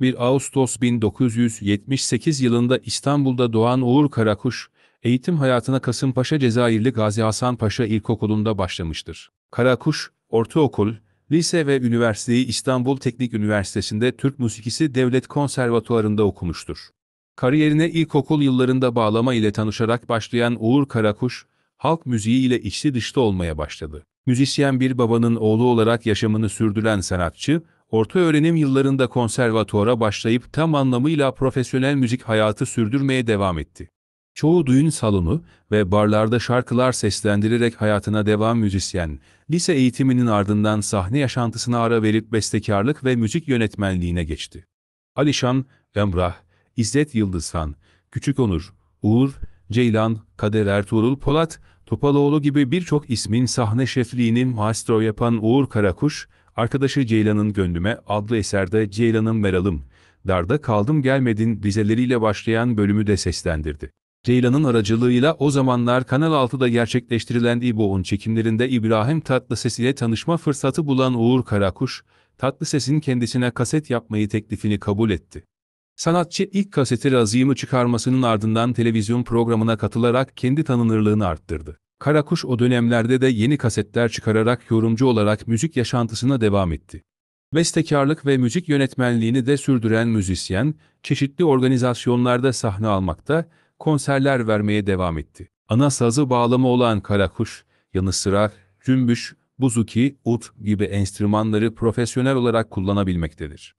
1 Ağustos 1978 yılında İstanbul'da doğan Uğur Karakuş, eğitim hayatına Kasımpaşa Cezayirli Gazi Hasan Paşa İlkokulu'nda başlamıştır. Karakuş, ortaokul, lise ve üniversiteyi İstanbul Teknik Üniversitesi'nde Türk Müzikisi Devlet Konservatuarı'nda okumuştur. Kariyerine ilkokul yıllarında bağlama ile tanışarak başlayan Uğur Karakuş, halk müziği ile içli dışlı olmaya başladı. Müzisyen bir babanın oğlu olarak yaşamını sürdüren sanatçı, orta öğrenim yıllarında konservatuara başlayıp tam anlamıyla profesyonel müzik hayatı sürdürmeye devam etti. Çoğu düğün salonu ve barlarda şarkılar seslendirerek hayatına devam müzisyen, lise eğitiminin ardından sahne yaşantısına ara verip bestekarlık ve müzik yönetmenliğine geçti. Alişan, Emrah, İzzet Yıldızhan, Küçük Onur, Uğur, Ceylan, Kader Ertuğrul Polat, Topaloğlu gibi birçok ismin sahne şefliğini maestro yapan Uğur Karakuş, Arkadaşı Ceylan'ın Gönlüme adlı eserde Ceylan'ın Meral'ım, Darda Kaldım Gelmedin dizeleriyle başlayan bölümü de seslendirdi. Ceylan'ın aracılığıyla o zamanlar Kanal 6'da gerçekleştirilen İbo'nun çekimlerinde İbrahim Tatlıses ile tanışma fırsatı bulan Uğur Karakuş, Tatlıses'in kendisine kaset yapmayı teklifini kabul etti. Sanatçı ilk kaseti Razim'i çıkarmasının ardından televizyon programına katılarak kendi tanınırlığını arttırdı. Karakuş o dönemlerde de yeni kasetler çıkararak yorumcu olarak müzik yaşantısına devam etti. Bestekarlık ve müzik yönetmenliğini de sürdüren müzisyen, çeşitli organizasyonlarda sahne almakta, konserler vermeye devam etti. Ana sazı bağlama olan karakuş, yanı sıra cümbüş, buzuki, ut gibi enstrümanları profesyonel olarak kullanabilmektedir.